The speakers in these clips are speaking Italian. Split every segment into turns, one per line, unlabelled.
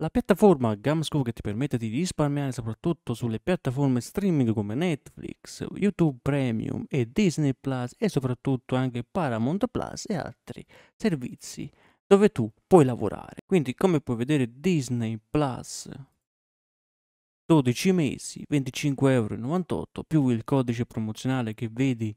La piattaforma a gamma ti permette di risparmiare soprattutto sulle piattaforme streaming come Netflix, YouTube Premium e Disney Plus e soprattutto anche Paramount Plus e altri servizi dove tu puoi lavorare. Quindi come puoi vedere Disney Plus 12 mesi 25,98€ più il codice promozionale che vedi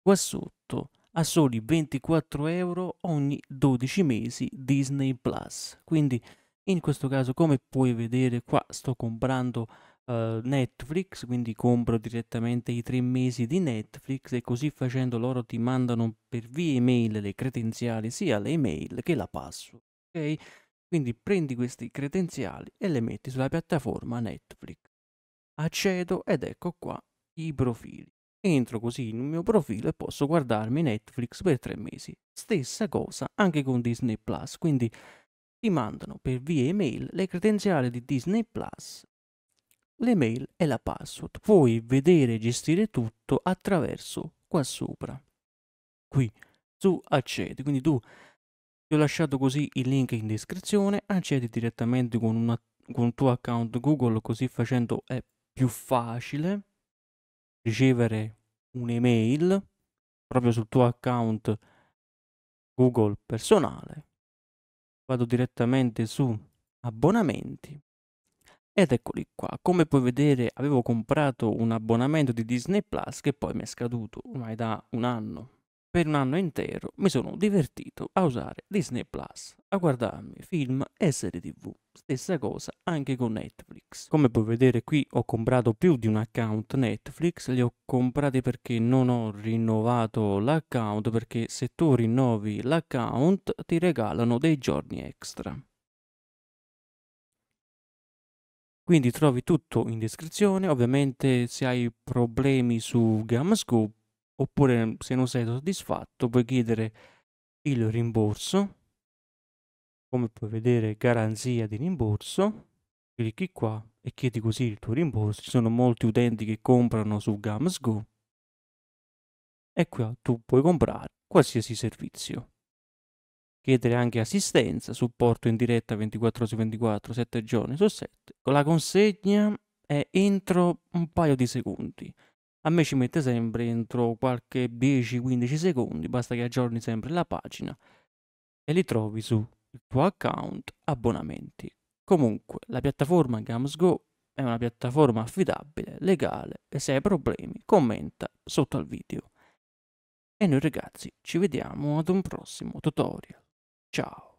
qua sotto a soli 24€ ogni 12 mesi Disney Plus. Quindi in questo caso come puoi vedere qua sto comprando uh, Netflix quindi compro direttamente i tre mesi di Netflix e così facendo loro ti mandano per via email le credenziali sia le email che la password ok quindi prendi questi credenziali e le metti sulla piattaforma Netflix accedo ed ecco qua i profili entro così in un mio profilo e posso guardarmi Netflix per tre mesi stessa cosa anche con Disney Plus quindi ti mandano per via email le credenziali di Disney Plus. L'email e la password. Puoi vedere e gestire tutto attraverso qua sopra. Qui su accedi, quindi tu ti ho lasciato così il link in descrizione, accedi direttamente con, una, con tuo account Google, così facendo è più facile ricevere un'email proprio sul tuo account Google personale vado direttamente su abbonamenti ed eccoli qua, come puoi vedere avevo comprato un abbonamento di Disney Plus che poi mi è scaduto ormai da un anno, per un anno intero mi sono divertito a usare Disney Plus, a guardarmi film e serie tv. Stessa cosa anche con Netflix. Come puoi vedere qui ho comprato più di un account Netflix, li ho comprati perché non ho rinnovato l'account, perché se tu rinnovi l'account ti regalano dei giorni extra. Quindi trovi tutto in descrizione, ovviamente se hai problemi su Gamma Scoop oppure mm, se non sei soddisfatto puoi chiedere il rimborso come puoi vedere garanzia di rimborso clicchi qua e chiedi così il tuo rimborso ci sono molti utenti che comprano su Gamsgo e qua tu puoi comprare qualsiasi servizio chiedere anche assistenza, supporto in diretta 24 su 24, 7 giorni su 7. La consegna è entro un paio di secondi. A me ci mette sempre entro qualche 10-15 secondi, basta che aggiorni sempre la pagina e li trovi su il tuo account abbonamenti. Comunque, la piattaforma GamsGo è una piattaforma affidabile, legale e se hai problemi commenta sotto al video. E noi ragazzi ci vediamo ad un prossimo tutorial. Ciao!